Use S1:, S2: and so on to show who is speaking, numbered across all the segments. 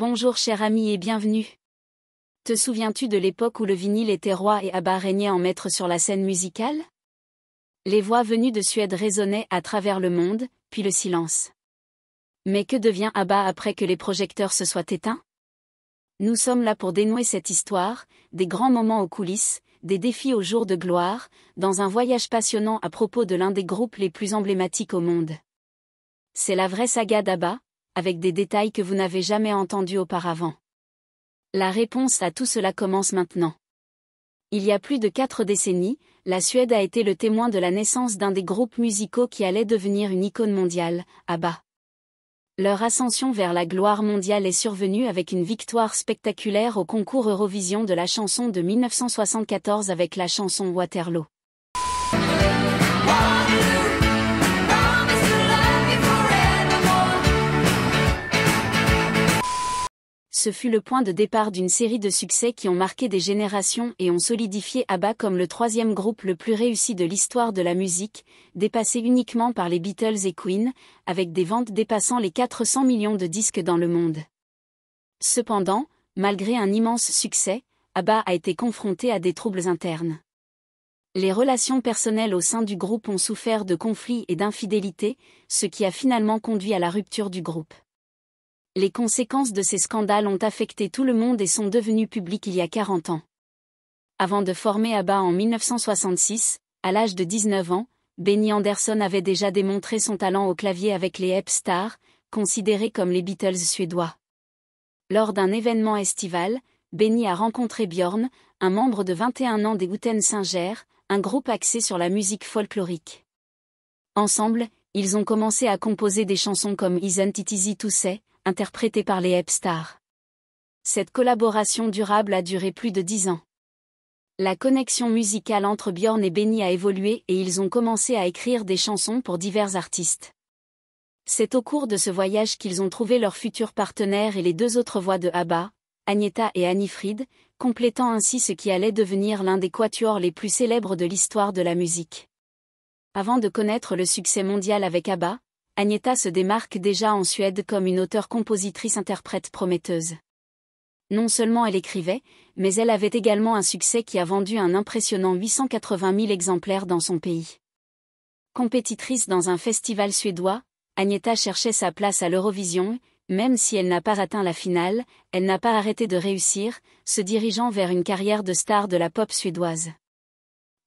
S1: Bonjour cher ami et bienvenue. Te souviens-tu de l'époque où le vinyle était roi et Abba régnait en maître sur la scène musicale Les voix venues de Suède résonnaient à travers le monde, puis le silence. Mais que devient Abba après que les projecteurs se soient éteints Nous sommes là pour dénouer cette histoire, des grands moments aux coulisses, des défis aux jours de gloire, dans un voyage passionnant à propos de l'un des groupes les plus emblématiques au monde. C'est la vraie saga d'Abba, avec des détails que vous n'avez jamais entendus auparavant. La réponse à tout cela commence maintenant. Il y a plus de quatre décennies, la Suède a été le témoin de la naissance d'un des groupes musicaux qui allait devenir une icône mondiale, ABBA. Leur ascension vers la gloire mondiale est survenue avec une victoire spectaculaire au concours Eurovision de la chanson de 1974 avec la chanson Waterloo. ce fut le point de départ d'une série de succès qui ont marqué des générations et ont solidifié ABBA comme le troisième groupe le plus réussi de l'histoire de la musique, dépassé uniquement par les Beatles et Queen, avec des ventes dépassant les 400 millions de disques dans le monde. Cependant, malgré un immense succès, ABBA a été confronté à des troubles internes. Les relations personnelles au sein du groupe ont souffert de conflits et d'infidélités, ce qui a finalement conduit à la rupture du groupe les conséquences de ces scandales ont affecté tout le monde et sont devenues publiques il y a 40 ans. Avant de former ABBA en 1966, à l'âge de 19 ans, Benny Anderson avait déjà démontré son talent au clavier avec les Stars, considérés comme les Beatles suédois. Lors d'un événement estival, Benny a rencontré Bjorn, un membre de 21 ans des Guten Singer, un groupe axé sur la musique folklorique. Ensemble, ils ont commencé à composer des chansons comme Isn't It Easy to interprété par les Hepstars. Cette collaboration durable a duré plus de dix ans. La connexion musicale entre Bjorn et Benny a évolué et ils ont commencé à écrire des chansons pour divers artistes. C'est au cours de ce voyage qu'ils ont trouvé leur futur partenaire et les deux autres voix de ABBA, Agnetha et anni complétant ainsi ce qui allait devenir l'un des quatuors les plus célèbres de l'histoire de la musique. Avant de connaître le succès mondial avec ABBA, Agneta se démarque déjà en Suède comme une auteure-compositrice-interprète prometteuse. Non seulement elle écrivait, mais elle avait également un succès qui a vendu un impressionnant 880 000 exemplaires dans son pays. Compétitrice dans un festival suédois, Agneta cherchait sa place à l'Eurovision, même si elle n'a pas atteint la finale, elle n'a pas arrêté de réussir, se dirigeant vers une carrière de star de la pop suédoise.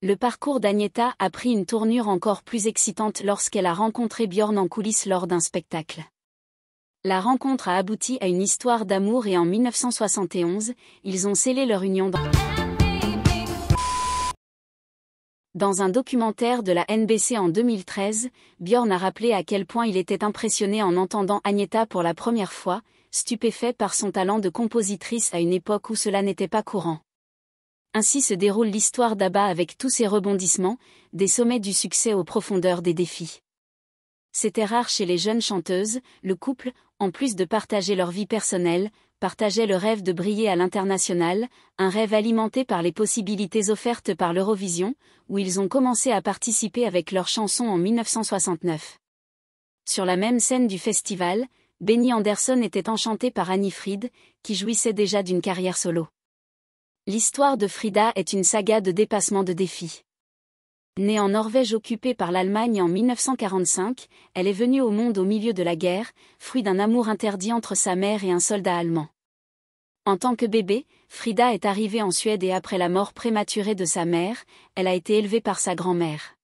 S1: Le parcours d'Agnetta a pris une tournure encore plus excitante lorsqu'elle a rencontré Bjorn en coulisses lors d'un spectacle. La rencontre a abouti à une histoire d'amour et en 1971, ils ont scellé leur union dans... Dans un documentaire de la NBC en 2013, Bjorn a rappelé à quel point il était impressionné en entendant agnetta pour la première fois, stupéfait par son talent de compositrice à une époque où cela n'était pas courant. Ainsi se déroule l'histoire d'Abba avec tous ses rebondissements, des sommets du succès aux profondeurs des défis. C'était rare chez les jeunes chanteuses, le couple, en plus de partager leur vie personnelle, partageait le rêve de briller à l'international, un rêve alimenté par les possibilités offertes par l'Eurovision, où ils ont commencé à participer avec leurs chansons en 1969. Sur la même scène du festival, Benny Anderson était enchanté par Annie Fried, qui jouissait déjà d'une carrière solo. L'histoire de Frida est une saga de dépassement de défis. Née en Norvège occupée par l'Allemagne en 1945, elle est venue au monde au milieu de la guerre, fruit d'un amour interdit entre sa mère et un soldat allemand. En tant que bébé, Frida est arrivée en Suède et après la mort prématurée de sa mère, elle a été élevée par sa grand-mère.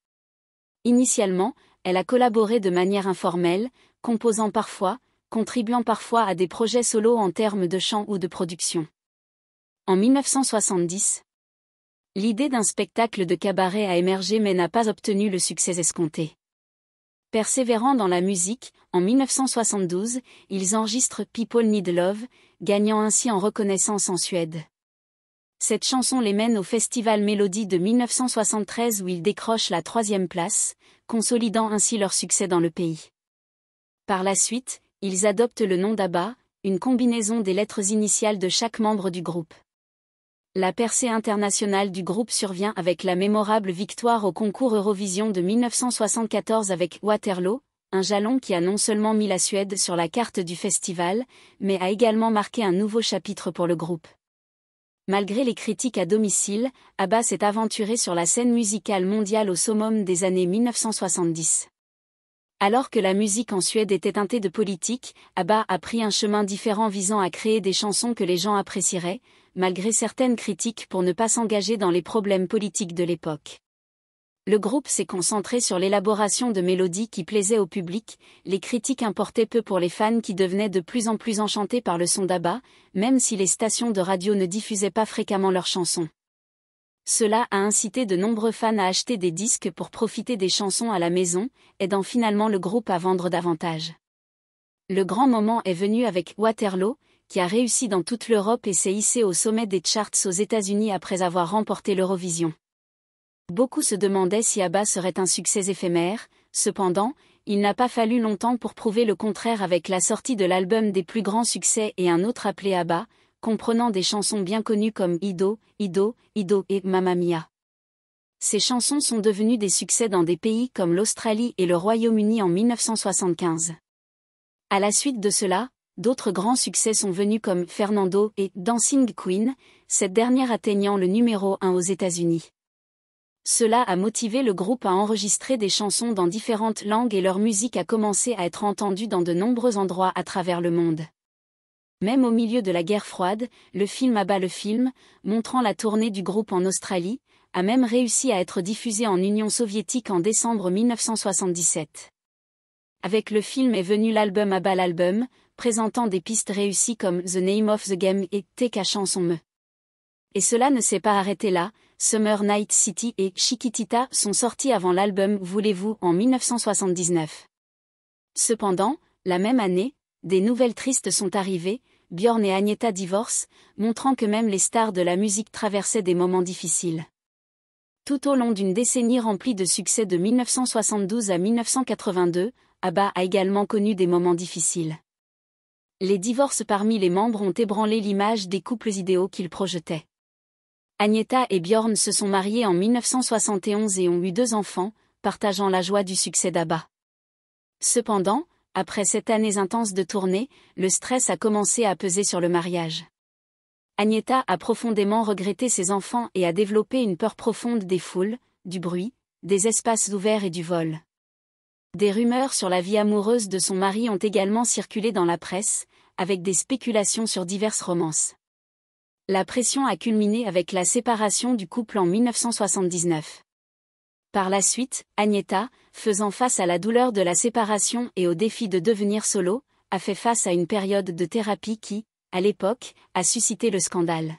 S1: Initialement, elle a collaboré de manière informelle, composant parfois, contribuant parfois à des projets solos en termes de chant ou de production en 1970. L'idée d'un spectacle de cabaret a émergé mais n'a pas obtenu le succès escompté. Persévérant dans la musique, en 1972, ils enregistrent People Need Love, gagnant ainsi en reconnaissance en Suède. Cette chanson les mène au Festival Mélodie de 1973 où ils décrochent la troisième place, consolidant ainsi leur succès dans le pays. Par la suite, ils adoptent le nom d'Abba, une combinaison des lettres initiales de chaque membre du groupe. La percée internationale du groupe survient avec la mémorable victoire au concours Eurovision de 1974 avec Waterloo, un jalon qui a non seulement mis la Suède sur la carte du festival, mais a également marqué un nouveau chapitre pour le groupe. Malgré les critiques à domicile, Abba s'est aventuré sur la scène musicale mondiale au summum des années 1970. Alors que la musique en Suède était teintée de politique, ABBA a pris un chemin différent visant à créer des chansons que les gens apprécieraient, malgré certaines critiques pour ne pas s'engager dans les problèmes politiques de l'époque. Le groupe s'est concentré sur l'élaboration de mélodies qui plaisaient au public, les critiques importaient peu pour les fans qui devenaient de plus en plus enchantés par le son d'ABBA, même si les stations de radio ne diffusaient pas fréquemment leurs chansons. Cela a incité de nombreux fans à acheter des disques pour profiter des chansons à la maison, aidant finalement le groupe à vendre davantage. Le grand moment est venu avec Waterloo, qui a réussi dans toute l'Europe et s'est hissé au sommet des charts aux États-Unis après avoir remporté l'Eurovision. Beaucoup se demandaient si Abba serait un succès éphémère, cependant, il n'a pas fallu longtemps pour prouver le contraire avec la sortie de l'album des plus grands succès et un autre appelé Abba, comprenant des chansons bien connues comme Ido, Ido, Ido et Mamma Mia. Ces chansons sont devenues des succès dans des pays comme l'Australie et le Royaume-Uni en 1975. À la suite de cela, d'autres grands succès sont venus comme Fernando et Dancing Queen, cette dernière atteignant le numéro 1 aux États-Unis. Cela a motivé le groupe à enregistrer des chansons dans différentes langues et leur musique a commencé à être entendue dans de nombreux endroits à travers le monde. Même au milieu de la guerre froide, le film abat le film, montrant la tournée du groupe en Australie, a même réussi à être diffusé en Union soviétique en décembre 1977. Avec le film est venu l'album Abat l'album, présentant des pistes réussies comme The Name of the Game et cachant son me. Et cela ne s'est pas arrêté là, Summer Night City et Chiquitita sont sortis avant l'album Voulez-vous en 1979. Cependant, la même année, des nouvelles tristes sont arrivées, Bjorn et Agnetha divorcent, montrant que même les stars de la musique traversaient des moments difficiles. Tout au long d'une décennie remplie de succès de 1972 à 1982, ABBA a également connu des moments difficiles. Les divorces parmi les membres ont ébranlé l'image des couples idéaux qu'ils projetaient. Agnetha et Bjorn se sont mariés en 1971 et ont eu deux enfants, partageant la joie du succès d'ABBA. Cependant, après sept années intenses de tournée, le stress a commencé à peser sur le mariage. Agneta a profondément regretté ses enfants et a développé une peur profonde des foules, du bruit, des espaces ouverts et du vol. Des rumeurs sur la vie amoureuse de son mari ont également circulé dans la presse, avec des spéculations sur diverses romances. La pression a culminé avec la séparation du couple en 1979. Par la suite, Agneta, faisant face à la douleur de la séparation et au défi de devenir solo, a fait face à une période de thérapie qui, à l'époque, a suscité le scandale.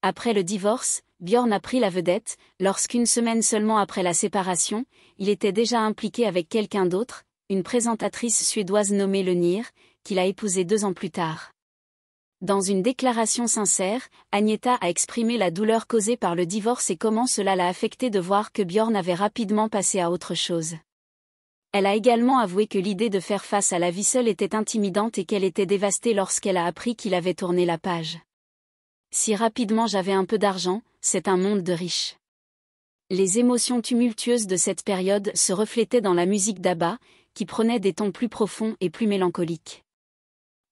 S1: Après le divorce, Bjorn a pris la vedette, lorsqu'une semaine seulement après la séparation, il était déjà impliqué avec quelqu'un d'autre, une présentatrice suédoise nommée Lenir, qu'il a épousée deux ans plus tard. Dans une déclaration sincère, Agneta a exprimé la douleur causée par le divorce et comment cela l'a affectée de voir que Bjorn avait rapidement passé à autre chose. Elle a également avoué que l'idée de faire face à la vie seule était intimidante et qu'elle était dévastée lorsqu'elle a appris qu'il avait tourné la page. Si rapidement j'avais un peu d'argent, c'est un monde de riches. Les émotions tumultueuses de cette période se reflétaient dans la musique d'Abba, qui prenait des tons plus profonds et plus mélancoliques.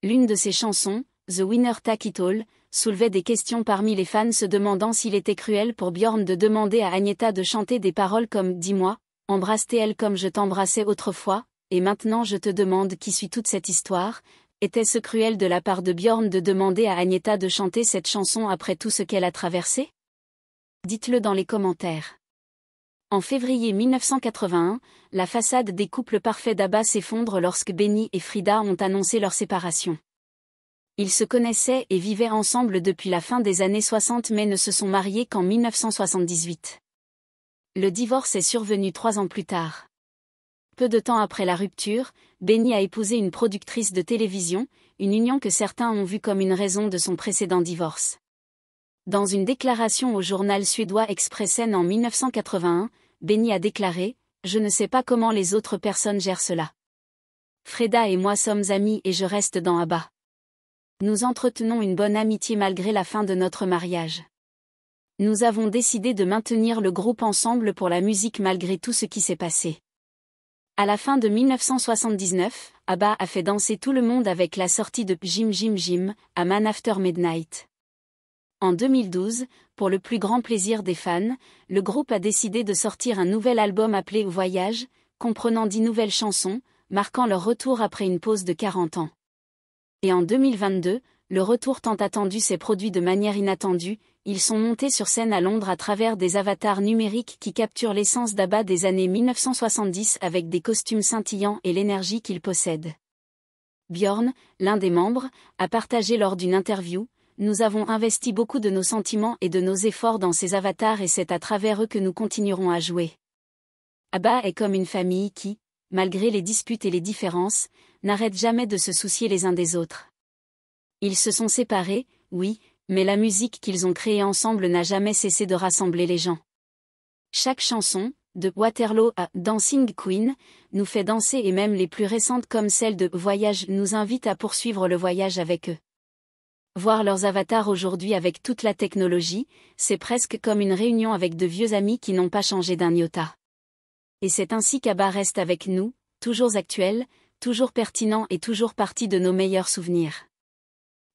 S1: L'une de ses chansons, The Winner Take It All, soulevait des questions parmi les fans se demandant s'il était cruel pour Bjorn de demander à Agneta de chanter des paroles comme Dis-moi, embrasse-t-elle comme je t'embrassais autrefois, et maintenant je te demande qui suit toute cette histoire, était-ce cruel de la part de Bjorn de demander à Agneta de chanter cette chanson après tout ce qu'elle a traversé Dites-le dans les commentaires. En février 1981, la façade des couples parfaits d'Abba s'effondre lorsque Benny et Frida ont annoncé leur séparation. Ils se connaissaient et vivaient ensemble depuis la fin des années 60 mais ne se sont mariés qu'en 1978. Le divorce est survenu trois ans plus tard. Peu de temps après la rupture, Benny a épousé une productrice de télévision, une union que certains ont vue comme une raison de son précédent divorce. Dans une déclaration au journal suédois Expressen en 1981, Benny a déclaré « Je ne sais pas comment les autres personnes gèrent cela. Freda et moi sommes amis et je reste dans Abba. Nous entretenons une bonne amitié malgré la fin de notre mariage. Nous avons décidé de maintenir le groupe ensemble pour la musique malgré tout ce qui s'est passé. À la fin de 1979, ABBA a fait danser tout le monde avec la sortie de Jim Jim Jim, à Man After Midnight. En 2012, pour le plus grand plaisir des fans, le groupe a décidé de sortir un nouvel album appelé Voyage, comprenant dix nouvelles chansons, marquant leur retour après une pause de 40 ans. Et en 2022, le retour tant attendu s'est produit de manière inattendue, ils sont montés sur scène à Londres à travers des avatars numériques qui capturent l'essence d'Abba des années 1970 avec des costumes scintillants et l'énergie qu'ils possèdent. Bjorn, l'un des membres, a partagé lors d'une interview Nous avons investi beaucoup de nos sentiments et de nos efforts dans ces avatars et c'est à travers eux que nous continuerons à jouer. Abba est comme une famille qui, malgré les disputes et les différences, n'arrêtent jamais de se soucier les uns des autres. Ils se sont séparés, oui, mais la musique qu'ils ont créée ensemble n'a jamais cessé de rassembler les gens. Chaque chanson, de Waterloo à Dancing Queen, nous fait danser et même les plus récentes comme celle de Voyage nous invitent à poursuivre le voyage avec eux. Voir leurs avatars aujourd'hui avec toute la technologie, c'est presque comme une réunion avec de vieux amis qui n'ont pas changé d'un iota et c'est ainsi qu'Abba reste avec nous, toujours actuel, toujours pertinent et toujours partie de nos meilleurs souvenirs.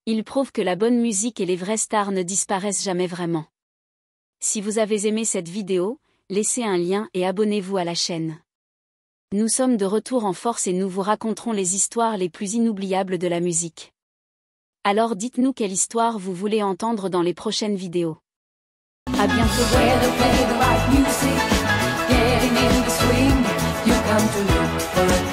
S1: Il prouve que la bonne musique et les vraies stars ne disparaissent jamais vraiment. Si vous avez aimé cette vidéo, laissez un lien et abonnez-vous à la chaîne. Nous sommes de retour en force et nous vous raconterons les histoires les plus inoubliables de la musique. Alors dites-nous quelle histoire vous voulez entendre dans les prochaines vidéos. À bientôt. getting in the swing. You come to look for